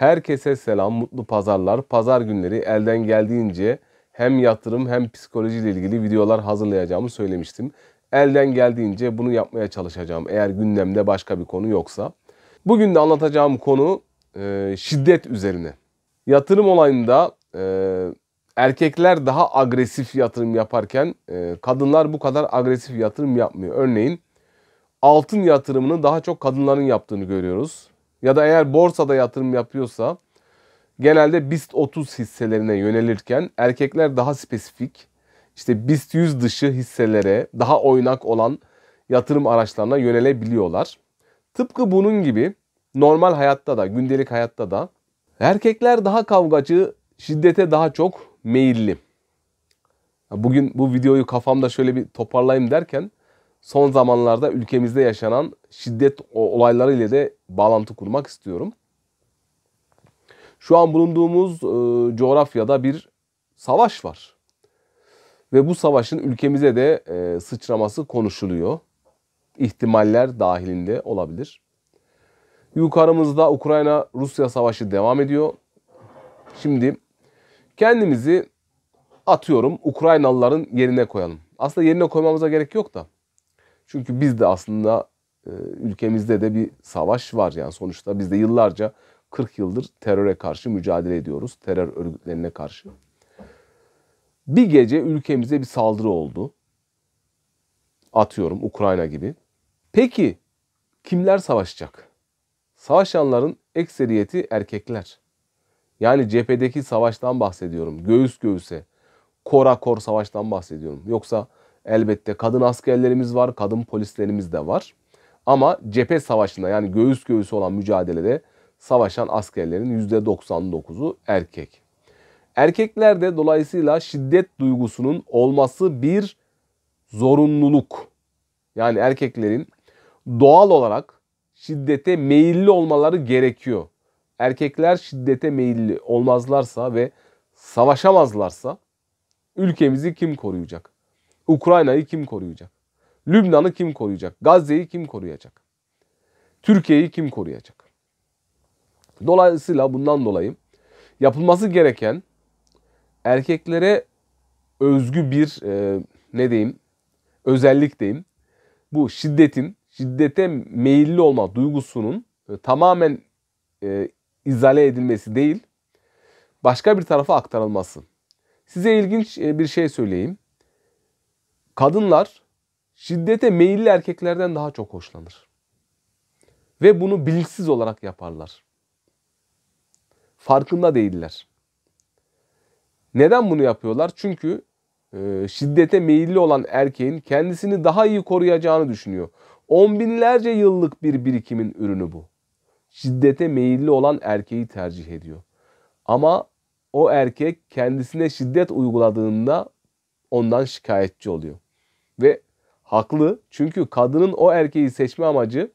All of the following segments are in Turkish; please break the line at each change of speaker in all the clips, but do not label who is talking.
Herkese selam, mutlu pazarlar. Pazar günleri elden geldiğince hem yatırım hem psikolojiyle ilgili videolar hazırlayacağımı söylemiştim. Elden geldiğince bunu yapmaya çalışacağım eğer gündemde başka bir konu yoksa. Bugün de anlatacağım konu e, şiddet üzerine. Yatırım olayında e, erkekler daha agresif yatırım yaparken e, kadınlar bu kadar agresif yatırım yapmıyor. Örneğin altın yatırımını daha çok kadınların yaptığını görüyoruz ya da eğer borsada yatırım yapıyorsa genelde BIST 30 hisselerine yönelirken erkekler daha spesifik işte BIST 100 dışı hisselere daha oynak olan yatırım araçlarına yönelebiliyorlar. Tıpkı bunun gibi normal hayatta da gündelik hayatta da erkekler daha kavgacı, şiddete daha çok meyilli. Bugün bu videoyu kafamda şöyle bir toparlayayım derken son zamanlarda ülkemizde yaşanan şiddet olayları ile de bağlantı kurmak istiyorum. Şu an bulunduğumuz e, coğrafyada bir savaş var. Ve bu savaşın ülkemize de e, sıçraması konuşuluyor. İhtimaller dahilinde olabilir. Yukarımızda Ukrayna-Rusya savaşı devam ediyor. Şimdi kendimizi atıyorum Ukraynalıların yerine koyalım. Aslında yerine koymamıza gerek yok da çünkü biz de aslında e, ülkemizde de bir savaş var yani sonuçta biz de yıllarca 40 yıldır teröre karşı mücadele ediyoruz. Terör örgütlerine karşı. Bir gece ülkemize bir saldırı oldu. Atıyorum Ukrayna gibi. Peki kimler savaşacak? Savaşanların ekseriyeti erkekler. Yani cephedeki savaştan bahsediyorum. Göğüs göğüse, kora kor savaştan bahsediyorum. Yoksa Elbette kadın askerlerimiz var, kadın polislerimiz de var. Ama cephe savaşında yani göğüs göğüsü olan mücadelede savaşan askerlerin %99'u erkek. Erkeklerde dolayısıyla şiddet duygusunun olması bir zorunluluk. Yani erkeklerin doğal olarak şiddete meyilli olmaları gerekiyor. Erkekler şiddete meyilli olmazlarsa ve savaşamazlarsa ülkemizi kim koruyacak? Ukrayna'yı kim koruyacak? Lübnan'ı kim koruyacak? Gazze'yi kim koruyacak? Türkiye'yi kim koruyacak? Dolayısıyla bundan dolayı yapılması gereken erkeklere özgü bir e, ne diyeyim özellik diyeyim. Bu şiddetin, şiddete meyilli olma duygusunun e, tamamen e, izale edilmesi değil, başka bir tarafa aktarılması. Size ilginç e, bir şey söyleyeyim kadınlar şiddete meyilli erkeklerden daha çok hoşlanır. Ve bunu bilinçsiz olarak yaparlar. Farkında değiller. Neden bunu yapıyorlar? Çünkü e, şiddete meyilli olan erkeğin kendisini daha iyi koruyacağını düşünüyor. On binlerce yıllık bir birikimin ürünü bu. Şiddete meyilli olan erkeği tercih ediyor. Ama o erkek kendisine şiddet uyguladığında ondan şikayetçi oluyor. Ve haklı çünkü kadının o erkeği seçme amacı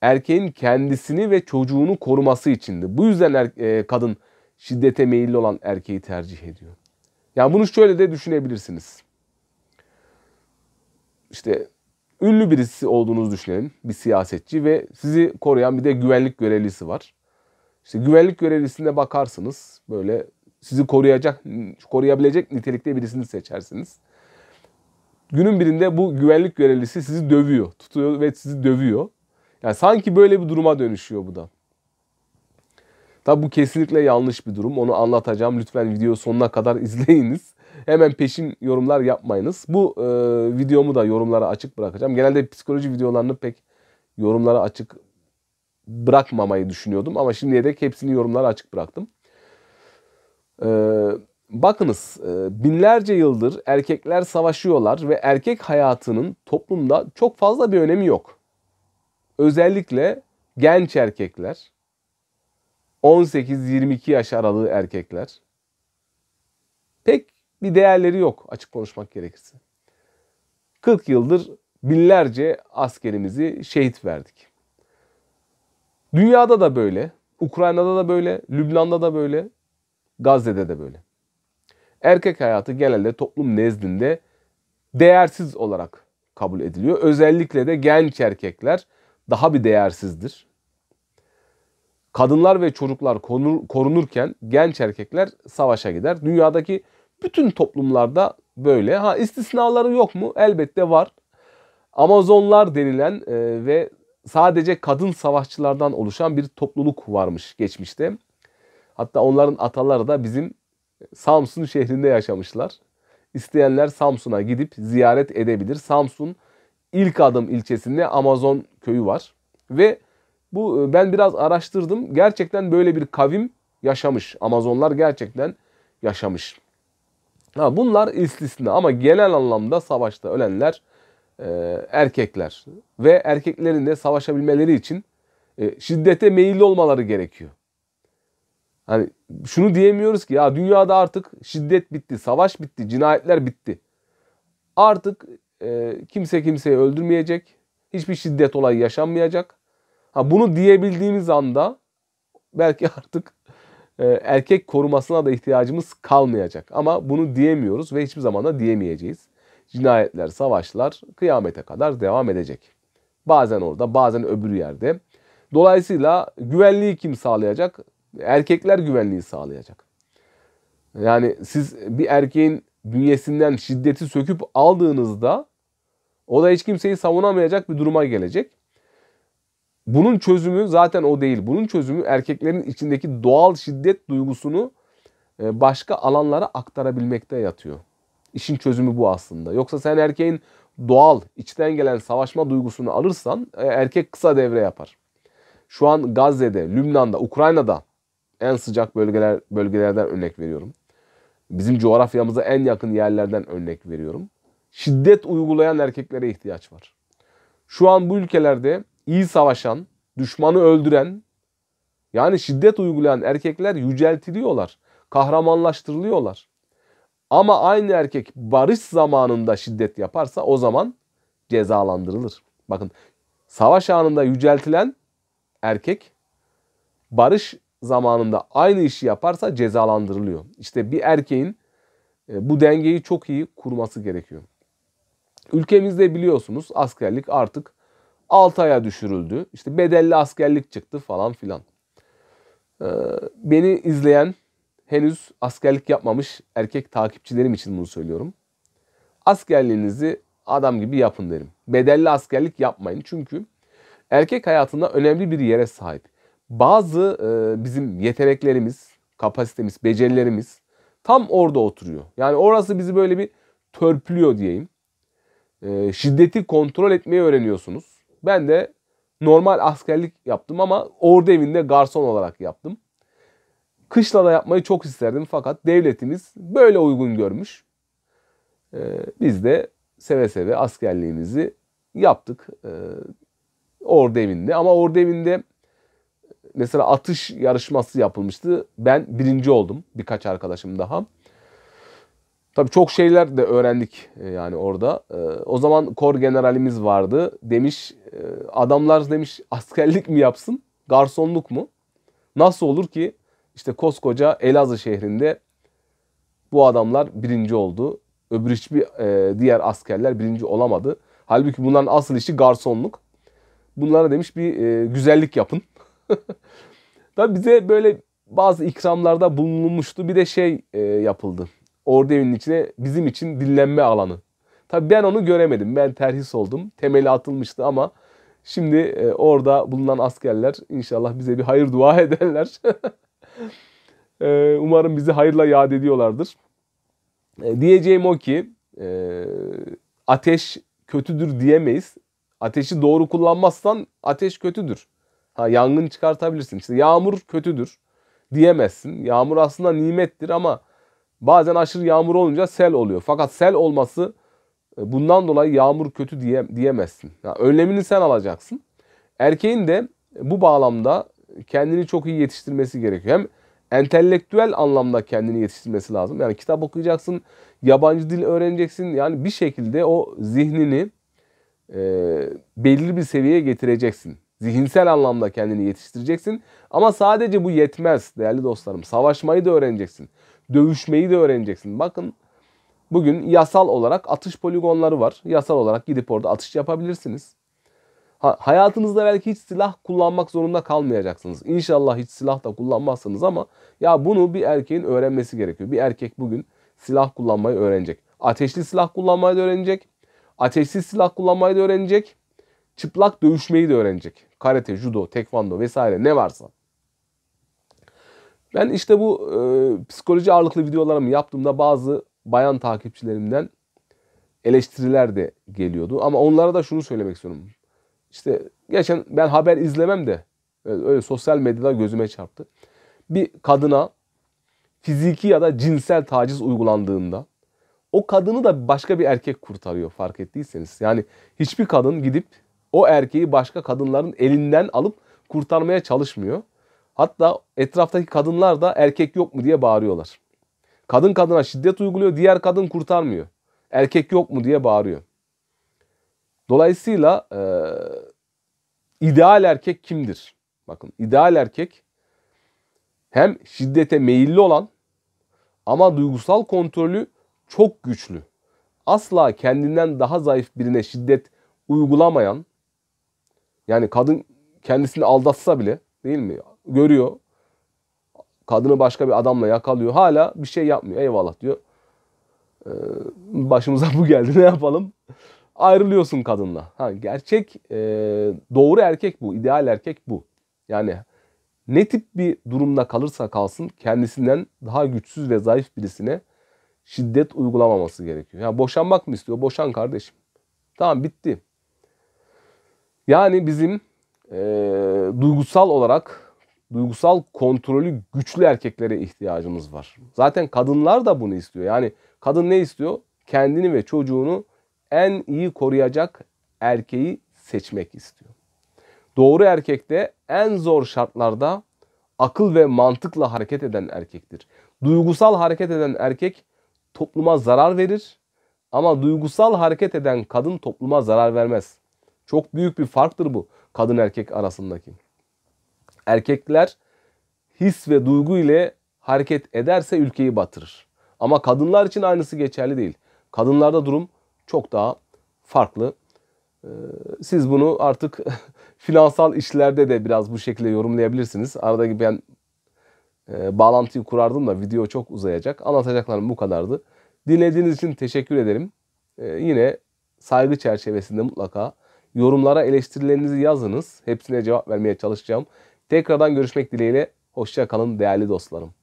erkeğin kendisini ve çocuğunu koruması içindi. Bu yüzden er, e, kadın şiddete meyilli olan erkeği tercih ediyor. Yani bunu şöyle de düşünebilirsiniz. İşte ünlü birisi olduğunuzu düşünelim. Bir siyasetçi ve sizi koruyan bir de güvenlik görevlisi var. İşte güvenlik görevlisine bakarsınız. Böyle sizi koruyacak, koruyabilecek nitelikte birisini seçersiniz. Günün birinde bu güvenlik görevlisi sizi dövüyor, tutuyor ve sizi dövüyor. Yani sanki böyle bir duruma dönüşüyor bu da. Tabi bu kesinlikle yanlış bir durum. Onu anlatacağım. Lütfen video sonuna kadar izleyiniz. Hemen peşin yorumlar yapmayınız. Bu e, videomu da yorumlara açık bırakacağım. Genelde psikoloji videolarını pek yorumlara açık bırakmamayı düşünüyordum. Ama şimdiye dek hepsini yorumlara açık bıraktım. Ee, bakınız e, binlerce yıldır erkekler savaşıyorlar ve erkek hayatının toplumda çok fazla bir önemi yok. Özellikle genç erkekler, 18-22 yaş aralığı erkekler pek bir değerleri yok açık konuşmak gerekirse. 40 yıldır binlerce askerimizi şehit verdik. Dünyada da böyle, Ukrayna'da da böyle, Lübnan'da da böyle, Gazze'de de böyle. Erkek hayatı genelde toplum nezdinde değersiz olarak kabul ediliyor. Özellikle de genç erkekler daha bir değersizdir. Kadınlar ve çocuklar korunurken genç erkekler savaşa gider. Dünyadaki bütün toplumlarda böyle. Ha istisnaları yok mu? Elbette var. Amazonlar denilen e, ve sadece kadın savaşçılardan oluşan bir topluluk varmış geçmişte. Hatta onların ataları da bizim Samsun şehrinde yaşamışlar. İsteyenler Samsun'a gidip ziyaret edebilir. Samsun ilk adım ilçesinde Amazon köyü var. Ve bu e, ben biraz araştırdım. Gerçekten böyle bir kavim yaşamış. Amazonlar gerçekten yaşamış. Ha, bunlar istisna ama genel anlamda savaşta ölenler e, erkekler. Ve erkeklerin de savaşabilmeleri için e, şiddete meyilli olmaları gerekiyor. Hani şunu diyemiyoruz ki ya dünyada artık şiddet bitti, savaş bitti, cinayetler bitti. Artık e, kimse kimseyi öldürmeyecek. Hiçbir şiddet olayı yaşanmayacak. Ha bunu diyebildiğimiz anda belki artık e, erkek korumasına da ihtiyacımız kalmayacak. Ama bunu diyemiyoruz ve hiçbir zaman da diyemeyeceğiz. Cinayetler, savaşlar kıyamete kadar devam edecek. Bazen orada, bazen öbür yerde. Dolayısıyla güvenliği kim sağlayacak? erkekler güvenliği sağlayacak. Yani siz bir erkeğin bünyesinden şiddeti söküp aldığınızda o da hiç kimseyi savunamayacak bir duruma gelecek. Bunun çözümü zaten o değil. Bunun çözümü erkeklerin içindeki doğal şiddet duygusunu e, başka alanlara aktarabilmekte yatıyor. İşin çözümü bu aslında. Yoksa sen erkeğin doğal içten gelen savaşma duygusunu alırsan e, erkek kısa devre yapar. Şu an Gazze'de, Lübnan'da, Ukrayna'da en sıcak bölgeler bölgelerden örnek veriyorum. Bizim coğrafyamıza en yakın yerlerden örnek veriyorum. Şiddet uygulayan erkeklere ihtiyaç var. Şu an bu ülkelerde iyi savaşan, düşmanı öldüren, yani şiddet uygulayan erkekler yüceltiliyorlar, kahramanlaştırılıyorlar. Ama aynı erkek barış zamanında şiddet yaparsa o zaman cezalandırılır. Bakın savaş anında yüceltilen erkek barış zamanında aynı işi yaparsa cezalandırılıyor. İşte bir erkeğin e, bu dengeyi çok iyi kurması gerekiyor. Ülkemizde biliyorsunuz askerlik artık 6 aya düşürüldü. İşte bedelli askerlik çıktı falan filan. E, beni izleyen henüz askerlik yapmamış erkek takipçilerim için bunu söylüyorum. Askerliğinizi adam gibi yapın derim. Bedelli askerlik yapmayın çünkü erkek hayatında önemli bir yere sahip bazı e, bizim yeteneklerimiz, kapasitemiz, becerilerimiz tam orada oturuyor. Yani orası bizi böyle bir törpülüyor diyeyim. E, şiddeti kontrol etmeyi öğreniyorsunuz. Ben de normal askerlik yaptım ama ordu evinde garson olarak yaptım. Kışla da yapmayı çok isterdim fakat devletimiz böyle uygun görmüş. E, biz de seve seve askerliğimizi yaptık e, ordu evinde. Ama ordu evinde mesela atış yarışması yapılmıştı. Ben birinci oldum birkaç arkadaşım daha. Tabii çok şeyler de öğrendik e, yani orada. E, o zaman kor generalimiz vardı. Demiş e, adamlar demiş askerlik mi yapsın, garsonluk mu? Nasıl olur ki işte koskoca Elazığ şehrinde bu adamlar birinci oldu. Öbür hiçbir diğer askerler birinci olamadı. Halbuki bunların asıl işi garsonluk. Bunlara demiş bir güzellik yapın. Tabi bize böyle bazı ikramlarda bulunmuştu. Bir de şey e, yapıldı. Orada evinin içine bizim için dinlenme alanı. Tabi ben onu göremedim. Ben terhis oldum. Temeli atılmıştı ama şimdi e, orada bulunan askerler inşallah bize bir hayır dua ederler. e, umarım bizi hayırla yad ediyorlardır. E, diyeceğim o ki e, ateş kötüdür diyemeyiz. Ateşi doğru kullanmazsan ateş kötüdür. Ha, yangın çıkartabilirsin. İşte yağmur kötüdür diyemezsin. Yağmur aslında nimettir ama bazen aşırı yağmur olunca sel oluyor. Fakat sel olması e, bundan dolayı yağmur kötü diye, diyemezsin. Yani önlemini sen alacaksın. Erkeğin de bu bağlamda kendini çok iyi yetiştirmesi gerekiyor. Hem entelektüel anlamda kendini yetiştirmesi lazım. Yani kitap okuyacaksın, yabancı dil öğreneceksin. Yani bir şekilde o zihnini e, belirli bir seviyeye getireceksin. Zihinsel anlamda kendini yetiştireceksin. Ama sadece bu yetmez değerli dostlarım. Savaşmayı da öğreneceksin. Dövüşmeyi de öğreneceksin. Bakın bugün yasal olarak atış poligonları var. Yasal olarak gidip orada atış yapabilirsiniz. Ha, hayatınızda belki hiç silah kullanmak zorunda kalmayacaksınız. İnşallah hiç silah da kullanmazsınız ama ya bunu bir erkeğin öğrenmesi gerekiyor. Bir erkek bugün silah kullanmayı öğrenecek. Ateşli silah kullanmayı da öğrenecek. Ateşsiz silah kullanmayı da öğrenecek. Çıplak dövüşmeyi de öğrenecek karate, judo, tekvando vesaire ne varsa. Ben işte bu e, psikoloji ağırlıklı videolarımı yaptığımda bazı bayan takipçilerimden eleştiriler de geliyordu. Ama onlara da şunu söylemek istiyorum. İşte geçen ben haber izlemem de e, öyle sosyal medyada gözüme çarptı. Bir kadına fiziki ya da cinsel taciz uygulandığında o kadını da başka bir erkek kurtarıyor fark ettiyseniz. Yani hiçbir kadın gidip o erkeği başka kadınların elinden alıp kurtarmaya çalışmıyor. Hatta etraftaki kadınlar da erkek yok mu diye bağırıyorlar. Kadın kadına şiddet uyguluyor, diğer kadın kurtarmıyor. Erkek yok mu diye bağırıyor. Dolayısıyla e, ideal erkek kimdir? Bakın ideal erkek hem şiddete meyilli olan ama duygusal kontrolü çok güçlü. Asla kendinden daha zayıf birine şiddet uygulamayan, yani kadın kendisini aldatsa bile değil mi? Görüyor. Kadını başka bir adamla yakalıyor. Hala bir şey yapmıyor. Eyvallah diyor. Ee, başımıza bu geldi ne yapalım? Ayrılıyorsun kadınla. Ha, gerçek e, doğru erkek bu. ideal erkek bu. Yani ne tip bir durumda kalırsa kalsın kendisinden daha güçsüz ve zayıf birisine şiddet uygulamaması gerekiyor. ya boşanmak mı istiyor? Boşan kardeşim. Tamam bitti. Yani bizim e, duygusal olarak duygusal kontrolü güçlü erkeklere ihtiyacımız var. Zaten kadınlar da bunu istiyor. Yani kadın ne istiyor? Kendini ve çocuğunu en iyi koruyacak erkeği seçmek istiyor. Doğru erkek de en zor şartlarda akıl ve mantıkla hareket eden erkektir. Duygusal hareket eden erkek topluma zarar verir ama duygusal hareket eden kadın topluma zarar vermez. Çok büyük bir farktır bu kadın erkek arasındaki. Erkekler his ve duygu ile hareket ederse ülkeyi batırır. Ama kadınlar için aynısı geçerli değil. Kadınlarda durum çok daha farklı. Ee, siz bunu artık finansal işlerde de biraz bu şekilde yorumlayabilirsiniz. Aradaki ben e, bağlantıyı kurardım da video çok uzayacak. Anlatacaklarım bu kadardı. Dinlediğiniz için teşekkür ederim. Ee, yine saygı çerçevesinde mutlaka Yorumlara eleştirilerinizi yazınız. Hepsine cevap vermeye çalışacağım. Tekrardan görüşmek dileğiyle. Hoşça kalın değerli dostlarım.